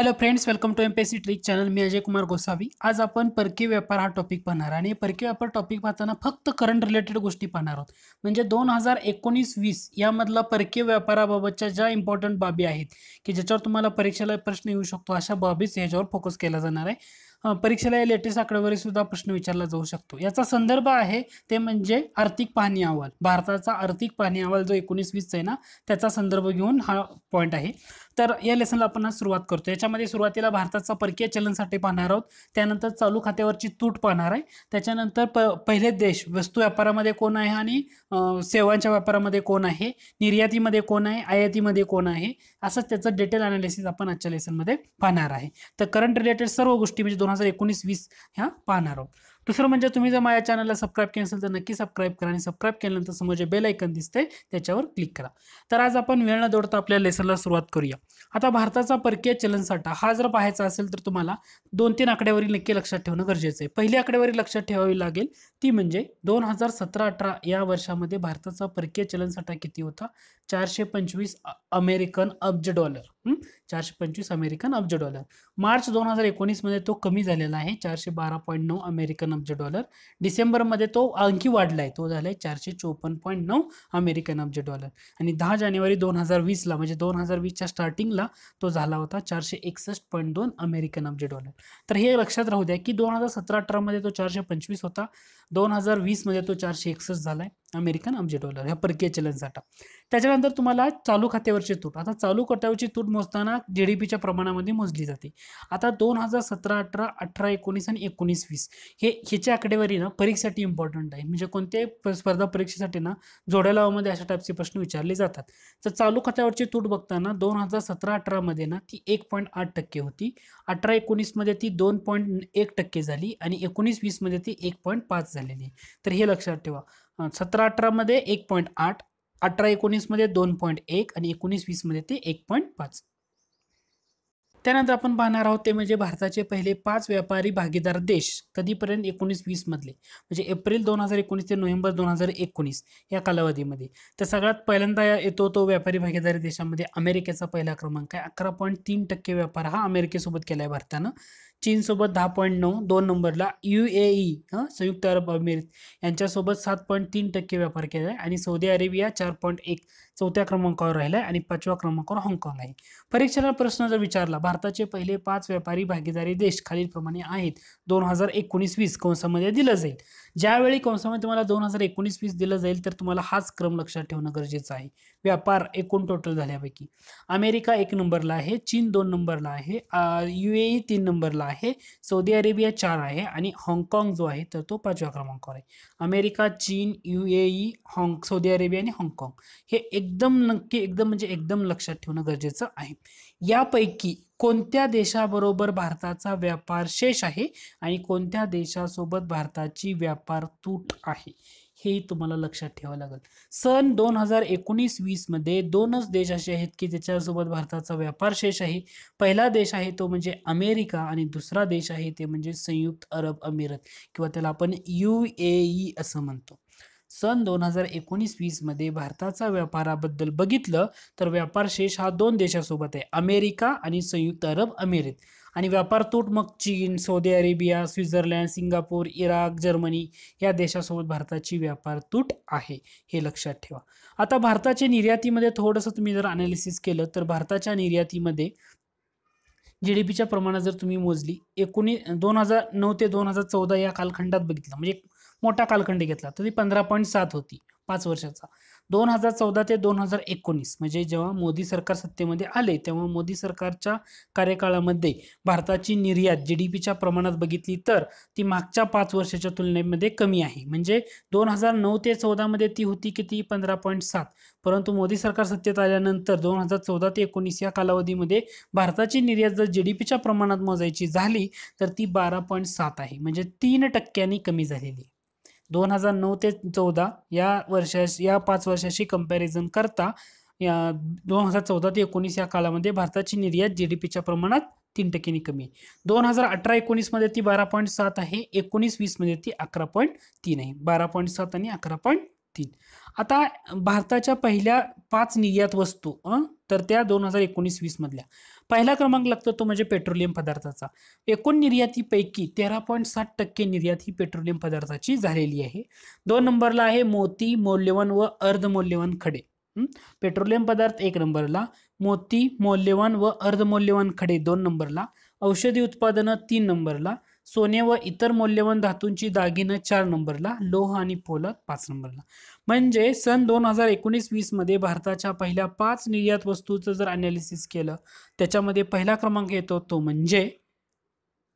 hello friends welcome to M P C trick channel मी अजय कुमार गोसावी आज आपण परकीय व्यापार हा टॉपिक पाहणार आणि परकीय व्यापार टॉपिक पाहताना फक्त करंट रिलेटेड गोष्टी पाहणार आहोत म्हणजे दोन हजार एकोणीस वीस यामधला परकीय व्यापाराबाबतच्या ज्या इम्पॉर्टंट बाबी आहेत की ज्याच्यावर तुम्हाला परीक्षेला प्रश्न येऊ शकतो अशा बाबीच ह्याच्यावर फोकस केला जाणार आहे परीक्षेला या लेटेस्ट सुद्धा प्रश्न विचारला जाऊ शकतो याचा संदर्भ आहे ते म्हणजे आर्थिक पाहणी अहवाल भारताचा आर्थिक पाहणी अहवाल जो एकोणीस वीस आहे ना त्याचा संदर्भ घेऊन हा पॉईंट आहे तर या लेसनला आपण सुरुवात करतो याच्यामध्ये सुरुवातीला भारताचा परकीय चलनसाठी पाहणार आहोत त्यानंतर चालू खात्यावरची तूट पाहणार आहे त्याच्यानंतर प पहिले देश वस्तू व्यापारामध्ये कोण आहे आणि सेवांच्या व्यापारामध्ये कोण आहे निर्यातीमध्ये कोण आहे आयातीमध्ये कोण आहे असं त्याचं डिटेल अनालिसिस आपण आजच्या लेसनमध्ये पाहणार आहे तर करंट रिलेटेड सर्व गोष्टी म्हणजे दोन हजार एकोणीस वीस ह्या पाहणार आहोत दुसरं म्हणजे तुम्ही जर माझ्या चॅनलला सबस्क्राईब केलं असेल तर नक्की सबस्क्राईब करा आणि सबस्क्राईब केल्यानंतर समोर जे बेल ऐकन दिसते त्याच्यावर क्लिक करा तर आज आपण वेळ न दोडता आपल्या लेसनला सुरुवात करूया आता भारताचा परकीय चलन साठा हा जर पाहायचा असेल तर तुम्हाला दोन तीन आकड्यावरील नक्की लक्षात ठेवणं गरजेचं आहे पहिली आकडेवारी लक्षात ठेवावी लागेल ती म्हणजे दोन हजार सतरा अठरा या वर्षामध्ये भारताचा परकीय चलन साठा किती होता चारशे पंचवीस अमेरिकन अब्ज डॉलर चारशे पंचवीस अमेरिकन अब्ज डॉलर मार्च दोन हजार एकोणीसमध्ये तो कमी झालेला आहे चारशे बारा पॉईंट नऊ अमेरिकन अब्ज डॉलर डिसेंबरमध्ये तो आणखी वाढला आहे तो झाला आहे चारशे चोपन्न पॉईंट नऊ अमेरिकन अब्ज डॉलर आणि दहा जानेवारी दोन हजार वीसला म्हणजे दोन हजार वीसच्या स्टार्टिंगला तो झाला होता चारशे एकसष्ट पॉईंट दोन अमेरिकन अब्ज डॉलर तर हे लक्षात राहू द्या की दोन हजार सतरा अठरामध्ये तो चारशे पंचवीस होता दोन हजार वीसमध्ये तो चारशे एकसष्ट झाला आहे अमेरिकन अब्जे डॉलर ह्या परकीय चलन त्याच्यानंतर तुम्हाला चालू खात्यावरची तूट आता चालू खात्यावरची तूट मोजताना जी डी पीच्या प्रमाणामध्ये मोजली जाते आता दोन हजार सतरा अठरा अठरा एकोणीस आणि एकोणीस वीस हे ह्याच्या आकडेवारी ना परीक्षेसाठी इम्पॉर्टंट आहे म्हणजे कोणत्याही स्पर्धा परीक्षेसाठी ना जोड्या लावामध्ये अशा टाईपचे प्रश्न विचारले जातात तर चालू खात्यावरची तूट बघताना दोन हजार सतरा अठरामध्ये ना ती एक पॉईंट आठ टक्के होती अठरा एकोणीसमध्ये ती दोन पॉईंट एक टक्के झाली आणि एकोणीस वीसमध्ये ती एक पॉईंट पाच झालेली तर हे लक्षात ठेवा सतरा अठरामध्ये एक पॉईंट आठ अठरा एकोणीसमध्ये दोन पॉईंट एक आणि एकोणीस वीसमध्ये ते एक पॉईंट पाच त्यानंतर आपण पाहणार आहोत ते म्हणजे भारताचे पहिले पाच व्यापारी भागीदार देश कधीपर्यंत एकोणीस वीसमधले म्हणजे एप्रिल दोन हजार एकोणीस ते नोव्हेंबर दोन हजार एकोणीस या कालावधीमध्ये तर सगळ्यात पहिल्यांदा येतो तो व्यापारी भागीदारी देशामध्ये अमेरिकेचा पहिला क्रमांक आहे अकरा पॉईंट तीन टक्के व्यापार हा अमेरिकेसोबत केला आहे भारतानं चीनसोबत दहा पॉईंट नऊ दोन नंबरला यू ए ई हां संयुक्त अरब अमिरात यांच्यासोबत सात पॉईंट तीन टक्के व्यापार केला आहे आणि सौदी अरेबिया चार पॉईंट एक चौथ्या क्रमांकावर राहिला आहे आणि पाचव्या क्रमांकावर हाँगकाँग आहे परीक्षेला प्रश्न जर विचारला भारताचे पहिले पाच व्यापारी भागीदारी देश खालीलप्रमाणे आहेत दोन हजार एकोणीस वीस कंसामध्ये दिलं जाईल ज्यावेळी कंसामध्ये तुम्हाला दोन हजार एकोणीस वीस दिलं जाईल तर तुम्हाला हाच क्रम लक्षात ठेवणं गरजेचं आहे व्यापार एकूण टोटल झाल्यापैकी अमेरिका एक नंबरला आहे चीन दोन नंबरला आहे यू ए तीन नंबरला आहे सौदी अरेबिया चार आहे आणि हाँगकाँग जो आहे तर तो पाचव्या क्रमांकावर आहे अमेरिका चीन U A E Hong Saudi Arabia आणि हाँगकाँग हे एकदम नक्की एकदम म्हणजे एकदम लक्षात ठेवणं गरजेचं आहे यापैकी कोणत्या देशाबरोबर भारताचा व्यापार शेष आहे आणि कोणत्या देशासोबत भारताची व्यापार तूट आहे हे तुम्हाला लक्षात ठेवावं लागेल सन दोन हजार एकोणीस मध्ये दोनच देश असे आहेत की ज्याच्यासोबत भारताचा व्यापार शेष आहे पहिला देश आहे तो म्हणजे अमेरिका आणि दुसरा देश आहे ते म्हणजे संयुक्त अरब अमिरात किंवा त्याला आपण यू ए ई असं म्हणतो सन दोन हजार एकोणीस वीसमध्ये भारताचा व्यापाराबद्दल बघितलं तर व्यापार शेष हा दोन देशासोबत आहे अमेरिका आणि संयुक्त अरब अमिरात आणि व्यापार तूट मग चीन Saudi Arabia Switzerland Singapore Iraq Germany या देशासोबत भारताची व्यापार तूट आहे हे लक्षात ठेवा आता भारताच्या निर्यातीमध्ये थोडंसं तुम्ही जर अनालिसिस केलं तर भारताच्या निर्यातीमध्ये जी डी पीच्या प्रमाणात जर तुम्ही मोजली एकोणी दोन हजार नऊ ते दोन हजार चौदा या कालखंडात बघितलं म्हणजे मोठा कालखंड घेतला तर ती पंधरा पॉईंट सात होती पाच वर्षाचा दोन हजार चौदा ते दोन हजार एकोणीस म्हणजे जेव्हा मोदी सरकार सत्तेमध्ये आले तेव्हा मोदी सरकारच्या कार्यकाळामध्ये भारताची निर्यात जी डी पीच्या प्रमाणात बघितली तर ती मागच्या पाच वर्षाच्या तुलनेमध्ये कमी आहे म्हणजे दोन हजार नऊ ते चौदामध्ये ती होती किती पंधरा पॉईंट सात परंतु मोदी सरकार सत्तेत आल्यानंतर दोन हजार चौदा ते एकोणीस या कालावधीमध्ये भारताची निर्यात जर जी डी पीच्या प्रमाणात मोजायची झाली तर ती बारा पॉईंट सात आहे म्हणजे तीन टक्क्यांनी कमी झालेली दोन हजार नऊ ते चौदा या वर्षा या पाच वर्षाशी कंपॅरिझन करता या दोन हजार चौदा ते एकोणीस या काळामध्ये भारताची निर्यात जी डी पीच्या प्रमाणात तीन टक्क्यांनी कमी आहे दोन हजार अठरा एकोणीसमध्ये ती बारा पॉईंट सात आहे एकोणीस वीसमध्ये ती अकरा पॉईंट तीन आहे बारा पॉईंट सात आणि अकरा पॉईंट तीन आता भारताच्या पहिल्या पाच निर्यात वस्तू तर त्या दोन हजार एकोणीस वीसमधल्या पहिला क्रमांक लागतो तो म्हणजे पेट्रोलियम पदार्थाचा एकूण निर्यातीपैकी तेरा पॉईंट साठ टक्के निर्यात ही पेट्रोलियम पदार्थाची झालेली आहे दोन नंबरला आहे मोती मौल्यवान व अर्धमौल्यवान खडे पेट्रोलियम पदार्थ एक नंबरला मोती मौल्यवान व अर्धमौल्यवान खडे दोन नंबरला औषधी उत्पादनं तीन नंबरला सोने व इतर मौल्यवान धातूंची दागिनं चार नंबरला लोह आणि पोलाद पाच नंबरला म्हणजे सन दोन हजार एकोणीस वीसमध्ये भारताच्या पहिल्या पाच निर्यात वस्तूचं जर अनालिसिस केलं त्याच्यामध्ये पहिला क्रमांक येतो तो म्हणजे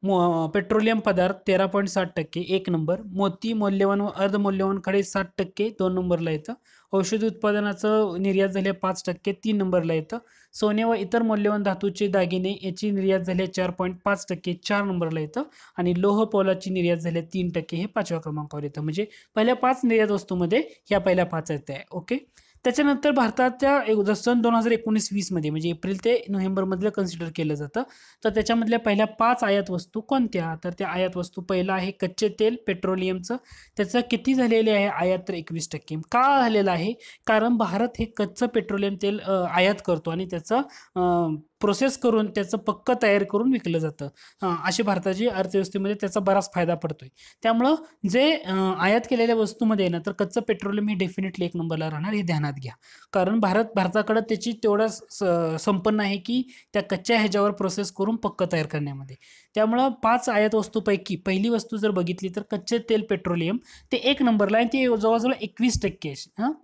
मो पेट्रोलियम पदार्थ तेरा पॉईंट साठ टक्के एक नंबर मोती मौल्यवान व अर्धमौल्यवान खडे साठ टक्के दोन नंबरला येतं औषध उत्पादनाचं निर्यात झाले पाच टक्के तीन नंबरला येतं सोने व इतर मौल्यवान धातूचे दागिने याची निर्यात झाले चार पॉईंट पाच टक्के चार नंबरला येतं आणि लोह पोलाची निर्यात झाले तीन टक्के हे पाचव्या क्रमांकावर येतं म्हणजे पहिल्या पाच निर्यात वस्तूमध्ये ह्या पहिल्या पाच येत आहे ओके त्याच्यानंतर भारताच्या एक सन दोन हजार एकोणीस वीसमध्ये म्हणजे एप्रिल ते नोव्हेंबरमधलं कन्सिडर केलं जातं तर त्याच्यामधल्या पहिल्या पाच आयात वस्तू कोणत्या तर त्या आयात वस्तू पहिलं आहे कच्चे तेल पेट्रोलियमचं त्याचं किती झालेले आहे आयात तर एकवीस टक्के का झालेलं आहे कारण भारत हे कच्चं पेट्रोलियम तेल आयात करतो आणि त्याचं प्रोसेस करून त्याचं पक्क तयार करून विकलं जातं अशी भारताची अर्थव्यवस्थेमध्ये त्याचा बराच फायदा पडतोय त्यामुळं जे आयात केलेल्या वस्तूमध्ये ना तर कच्चं पेट्रोलियम हे डेफिनेटली एक नंबरला राहणार हे ध्यानात घ्या कारण भारत भारताकडं त्याची तेवढा संपन्न आहे की त्या कच्च्या ह्याच्यावर प्रोसेस करून पक्क तयार करण्यामध्ये त्यामुळं पाच आयात वस्तूपैकी पहिली वस्तू जर बघितली तर कच्चे तेल पेट्रोलियम ते एक नंबरला आहे ते जवळजवळ एकवीस टक्के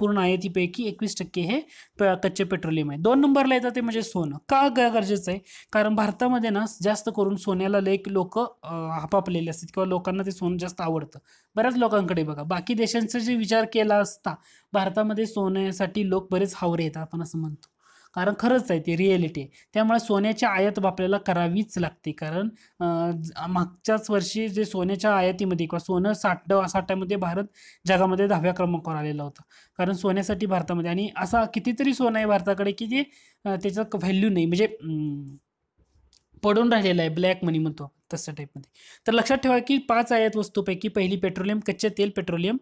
पूर्ण आयातीपैकी एकवीस टक्के हे कच्चे पेट्रोलियम आहे दोन नंबरला येतात ते म्हणजे सोनं का गरजेचं आहे कारण भारतामध्ये ना जास्त करून सोन्याला लेख लोक आपापलेले असतात किंवा लोकांना ते सोनं जास्त आवडतं बऱ्याच लोकांकडे बघा बाकी देशांचा जे विचार केला असता भारतामध्ये सोन्यासाठी लोक बरेच हावरे येतात आपण असं म्हणतो कारण खरंच आहे ते रिॲलिटी त्यामुळे सोन्याची आयात आपल्याला करावीच लागते कारण मागच्याच वर्षी जे सोन्याच्या आयातीमध्ये किंवा सोनं साठ साठ्यामध्ये भारत जगामध्ये दहाव्या क्रमांकावर आलेला होता कारण सोन्यासाठी भारतामध्ये आणि असा कितीतरी सोनं आहे भारताकडे की जे त्याचं व्हॅल्यू नाही म्हणजे पडून राहिलेलं आहे ब्लॅक मनी म्हणतो तसं टाईपमध्ये तर लक्षात ठेवा की पाच आयात वस्तूपैकी पहिली पेट्रोलियम कच्चे तेल पेट्रोलियम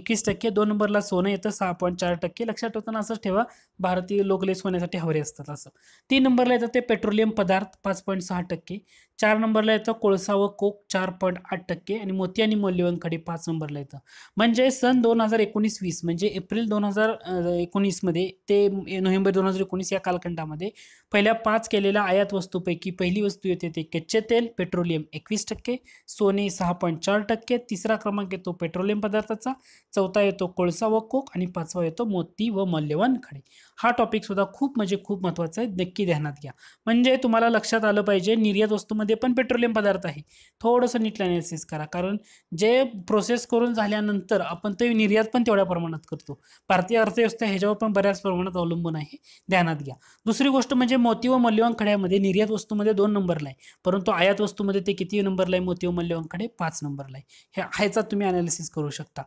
एकवीस टक्के दोन नंबरला सोनं येतं सहा पॉईंट चार टक्के लक्षात ठेवताना असंच ठेवा भारतीय लोकलेस सोन्यासाठी हवरे असतात असं तीन नंबरला येतात ते पेट्रोलियम पदार्थ पाच पॉईंट सहा टक्के चार नंबरला येतं कोळसा व कोक चार पॉईंट आठ टक्के आणि मोती आणि मौल्यवान खडे पाच नंबरला येतं म्हणजे सन दोन हजार एकोणीस वीस म्हणजे एप्रिल दोन हजार एकोणीसमध्ये ते नोव्हेंबर दोन हजार एकोणीस या कालखंडामध्ये पहिल्या पाच केलेल्या आयात वस्तूपैकी पहिली वस्तू येते ते कच्चे तेल पेट्रोलियम एकवीस टक्के सोने सहा पॉईंट चार टक्के तिसरा क्रमांक येतो पेट्रोलियम पदार्थाचा चौथा येतो कोळसा व कोक आणि पाचवा येतो मोती व मौल्यवान खडे हा टॉपिकसुद्धा खूप म्हणजे खूप महत्त्वाचा आहे नक्की ध्यानात घ्या म्हणजे तुम्हाला लक्षात आलं पाहिजे निर्यात वस्तूमध्ये जे पण पेट्रोलियम पदार्थ आहे थोडंसं नीट अनालिसिस करा कारण जे प्रोसेस करून झाल्यानंतर आपण ते निर्यात पण तेवढ्या प्रमाणात करतो भारतीय अर्थव्यवस्था ह्याच्यावर पण बऱ्याच प्रमाणात अवलंबून आहे ध्यानात घ्या दुसरी गोष्ट म्हणजे मोती व मल्यवान खड्यामध्ये निर्यात वस्तूमध्ये दोन नंबरला आहे परंतु आयात वस्तूमध्ये ते किती नंबरला आहे मोती व मल्यवान खडे पाच नंबरला आहे हे ह्याचा तुम्ही अनालिसिस करू शकता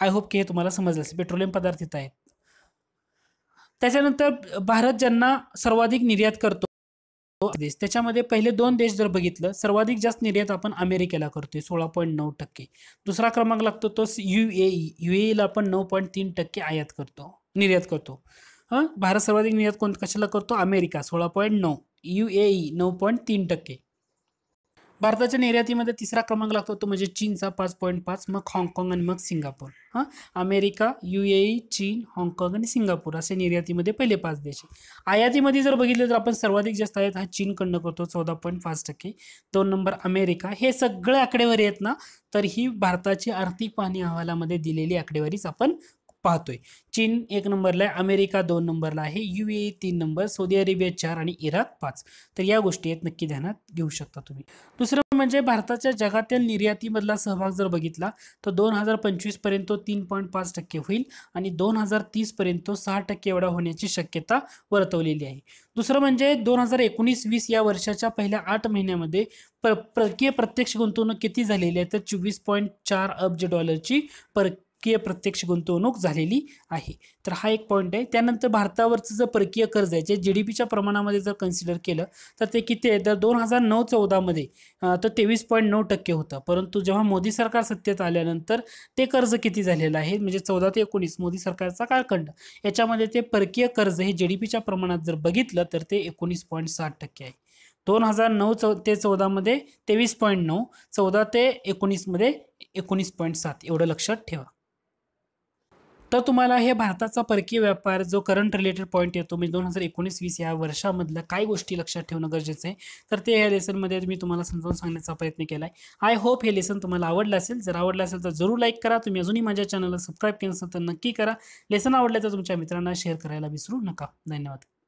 आय होप की हे तुम्हाला समजलं असेल पेट्रोलियम पदार्थ इथं आहेत त्याच्यानंतर भारत ज्यांना सर्वाधिक निर्यात करतो देश त्याच्यामध्ये पहिले दोन देश जर बघितलं सर्वाधिक जास्त निर्यात आपण अमेरिकेला करतोय सोळा पॉईंट नऊ टक्के दुसरा क्रमांक लागतो तो यू एला आपण नऊ पॉईंट तीन टक्के आयात करतो निर्यात करतो हां भारत सर्वाधिक निर्यात कोण कशाला करतो अमेरिका सोळा पॉईंट नऊ यू ए ई नऊ पॉईंट तीन टक्के भारताच्या निर्यातीमध्ये तिसरा क्रमांक लागतो तो म्हणजे चीनचा पाच पॉईंट पाच मग हाँगकाँग आणि मग सिंगापूर हां अमेरिका यू ए चीन हाँगकाँग आणि सिंगापूर असे निर्यातीमध्ये पहिले पाच देश आयातीमध्ये जर बघितलं तर आपण सर्वाधिक जास्त आयात हा चीनकडनं करतो चौदा पॉईंट पाच टक्के दोन नंबर अमेरिका हे सगळे आकडेवारी आहेत ना तर ही भारताची आर्थिक पाहणी अहवालामध्ये दिलेली आकडेवारीच आपण पाहतोय चीन एक नंबरला आहे अमेरिका दोन नंबरला आहे यू ए तीन नंबर सौदी अरेबिया चार आणि इराक पाच तर या गोष्टी आहेत नक्की ध्यानात घेऊ शकता तुम्ही दुसरं म्हणजे भारताच्या जगातील निर्यातीमधला सहभाग जर बघितला तर दोन हजार पंचवीसपर्यंत तो तीन पॉईंट पाच टक्के होईल आणि दोन हजार तीसपर्यंत तो सहा टक्के एवढा होण्याची शक्यता वर्तवलेली आहे दुसरं म्हणजे दोन हजार एकोणीस वीस या वर्षाच्या पहिल्या आठ महिन्यामध्ये प्र परकीय प्रत्यक्ष गुंतवणूक किती झालेली आहे तर चोवीस पॉईंट चार अब्ज डॉलरची पर परकीय प्रत्यक्ष गुंतवणूक झालेली आहे तर हा एक पॉईंट आहे त्यानंतर भारतावरचं जर परकीय कर्ज आहे जे जी डी पीच्या प्रमाणामध्ये जर कन्सिडर केलं तर ते किती आहे तर दोन हजार नऊ चौदामध्ये तर तेवीस पॉईंट नऊ टक्के होतं परंतु जेव्हा मोदी सरकार सत्तेत आल्यानंतर ते कर्ज किती झालेलं आहे म्हणजे चौदा ते एकोणीस मोदी सरकारचा कालखंड याच्यामध्ये ते परकीय कर्ज हे जी डी पीच्या प्रमाणात जर बघितलं तर ते एकोणीस पॉईंट साठ टक्के आहे दोन हजार नऊ चौ ते चौदामध्ये तेवीस पॉईंट नऊ चौदा ते एकोणीसमध्ये एकोणीस पॉईंट सात एवढं लक्षात ठेवा तर तुम्हाला हे भारताचा परकीय व्यापार जो करंट रिलेटेड पॉईंट येतो म्हणजे दोन हजार एकोणीस वीस या वर्षामधलं काय गोष्टी लक्षात ठेवणं गरजेचं आहे तर ते या लेसनमध्ये मी तुम्हाला समजावून सांगण्याचा प्रयत्न केला आहे आय होप हे लेसन तुम्हाला आवडलं असेल जर आवडलं असेल तर जरूर लाईक करा तुम्ही अजूनही माझ्या चॅनलला सबस्क्राईब केलं असेल तर नक्की करा लेसन आवडलं तर तुमच्या मित्रांना शेअर करायला विसरू नका धन्यवाद